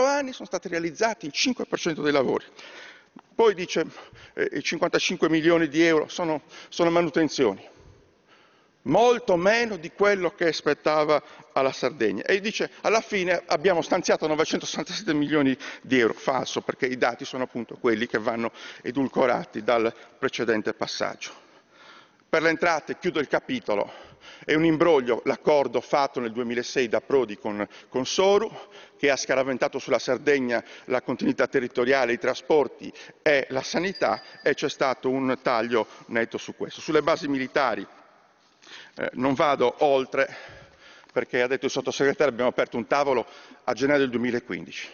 anni sono stati realizzati il 5% dei lavori. Poi dice che eh, 55 milioni di euro sono, sono manutenzioni, molto meno di quello che aspettava alla Sardegna. E dice alla fine abbiamo stanziato 967 milioni di euro, falso perché i dati sono appunto quelli che vanno edulcorati dal precedente passaggio. Per le entrate chiudo il capitolo. È un imbroglio l'accordo fatto nel 2006 da Prodi con, con Soru, che ha scaraventato sulla Sardegna la continuità territoriale, i trasporti e la sanità e c'è stato un taglio netto su questo. Sulle basi militari eh, non vado oltre perché ha detto il sottosegretario abbiamo aperto un tavolo a gennaio del 2015.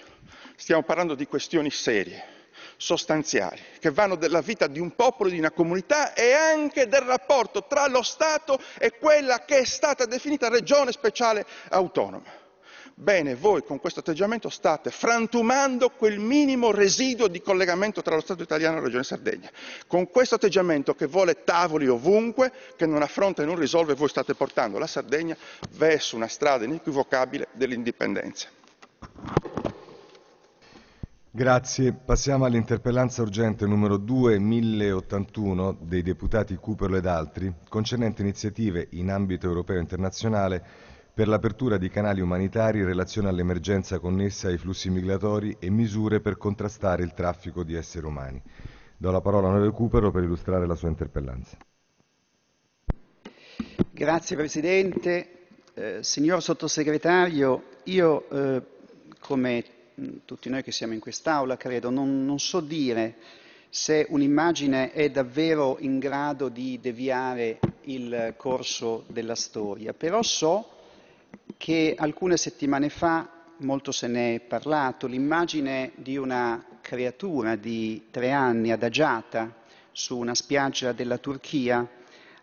Stiamo parlando di questioni serie sostanziali, che vanno della vita di un popolo, di una comunità e anche del rapporto tra lo Stato e quella che è stata definita regione speciale autonoma. Bene, voi con questo atteggiamento state frantumando quel minimo residuo di collegamento tra lo Stato italiano e la Regione Sardegna. Con questo atteggiamento che vuole tavoli ovunque, che non affronta e non risolve, voi state portando la Sardegna verso una strada inequivocabile dell'indipendenza. Grazie. Passiamo all'interpellanza urgente numero 2081 dei deputati Cuperlo ed altri, concernente iniziative in ambito europeo e internazionale per l'apertura di canali umanitari in relazione all'emergenza connessa ai flussi migratori e misure per contrastare il traffico di esseri umani. Do la parola a Onorevole Cupero per illustrare la sua interpellanza. Grazie Presidente. Eh, signor Sottosegretario, io eh, come tutti noi che siamo in quest'Aula, credo, non, non so dire se un'immagine è davvero in grado di deviare il corso della storia, però so che alcune settimane fa molto se ne è parlato, l'immagine di una creatura di tre anni adagiata su una spiaggia della Turchia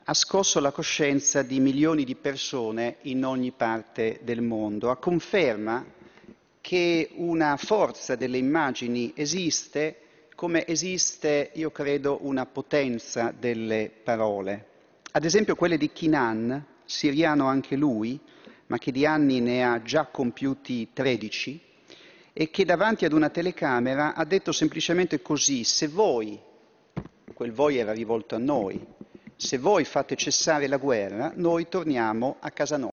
ha scosso la coscienza di milioni di persone in ogni parte del mondo, a conferma che una forza delle immagini esiste come esiste, io credo, una potenza delle parole. Ad esempio quelle di Kinan, siriano anche lui, ma che di anni ne ha già compiuti 13, e che davanti ad una telecamera ha detto semplicemente così, se voi, quel voi era rivolto a noi, se voi fate cessare la guerra, noi torniamo a casa nostra.